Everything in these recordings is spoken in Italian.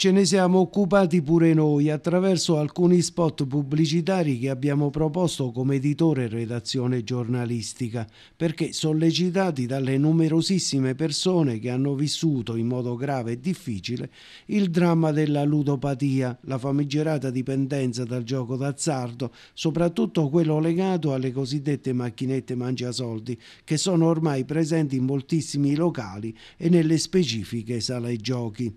ce ne siamo occupati pure noi attraverso alcuni spot pubblicitari che abbiamo proposto come editore e redazione giornalistica, perché sollecitati dalle numerosissime persone che hanno vissuto in modo grave e difficile il dramma della ludopatia, la famigerata dipendenza dal gioco d'azzardo, soprattutto quello legato alle cosiddette macchinette mangiasoldi che sono ormai presenti in moltissimi locali e nelle specifiche sale giochi.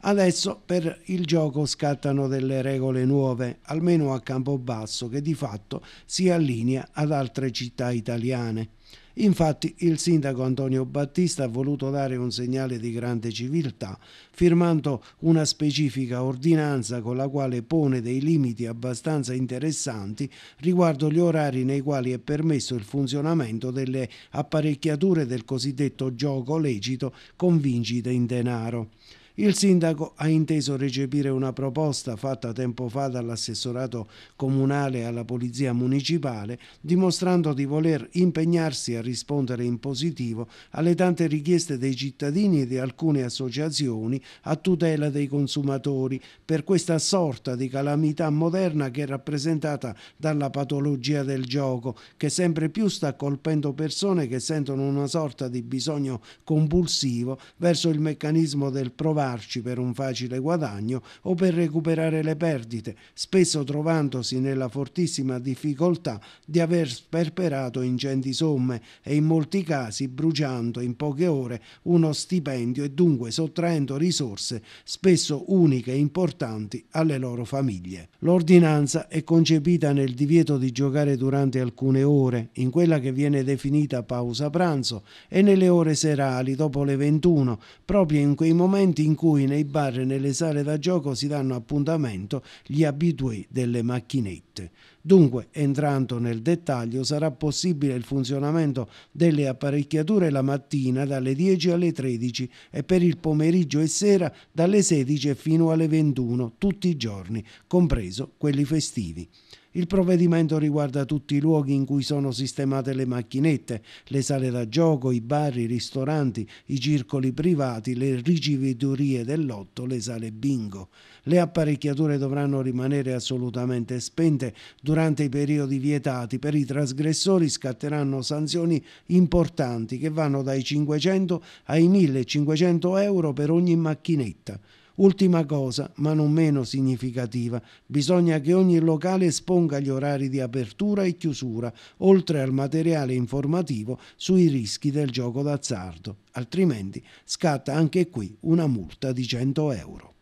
Adesso per il gioco scattano delle regole nuove, almeno a Campobasso, che di fatto si allinea ad altre città italiane. Infatti il sindaco Antonio Battista ha voluto dare un segnale di grande civiltà, firmando una specifica ordinanza con la quale pone dei limiti abbastanza interessanti riguardo gli orari nei quali è permesso il funzionamento delle apparecchiature del cosiddetto gioco lecito con vincite in denaro. Il sindaco ha inteso recepire una proposta fatta tempo fa dall'assessorato comunale alla polizia municipale, dimostrando di voler impegnarsi a rispondere in positivo alle tante richieste dei cittadini e di alcune associazioni a tutela dei consumatori per questa sorta di calamità moderna che è rappresentata dalla patologia del gioco, che sempre più sta colpendo persone che sentono una sorta di bisogno compulsivo verso il meccanismo del provare sottrarci per un facile guadagno o per recuperare le perdite, spesso trovandosi nella fortissima difficoltà di aver sperperato ingenti somme e in molti casi bruciando in poche ore uno stipendio e dunque sottraendo risorse spesso uniche e importanti alle loro famiglie. L'ordinanza è concepita nel divieto di giocare durante alcune ore, in quella che viene definita pausa pranzo e nelle ore serali dopo le 21, proprio in quei momenti in cui nei bar e nelle sale da gioco si danno appuntamento gli abitui delle macchinette. Dunque, entrando nel dettaglio, sarà possibile il funzionamento delle apparecchiature la mattina dalle 10 alle 13 e per il pomeriggio e sera dalle 16 fino alle 21 tutti i giorni, compreso quelli festivi. Il provvedimento riguarda tutti i luoghi in cui sono sistemate le macchinette, le sale da gioco, i bar, i ristoranti, i circoli privati, le rigividorie del lotto, le sale bingo. Le apparecchiature dovranno rimanere assolutamente spente durante i periodi vietati. Per i trasgressori scatteranno sanzioni importanti che vanno dai 500 ai 1500 euro per ogni macchinetta. Ultima cosa, ma non meno significativa, bisogna che ogni locale esponga gli orari di apertura e chiusura, oltre al materiale informativo sui rischi del gioco d'azzardo, altrimenti scatta anche qui una multa di 100 euro.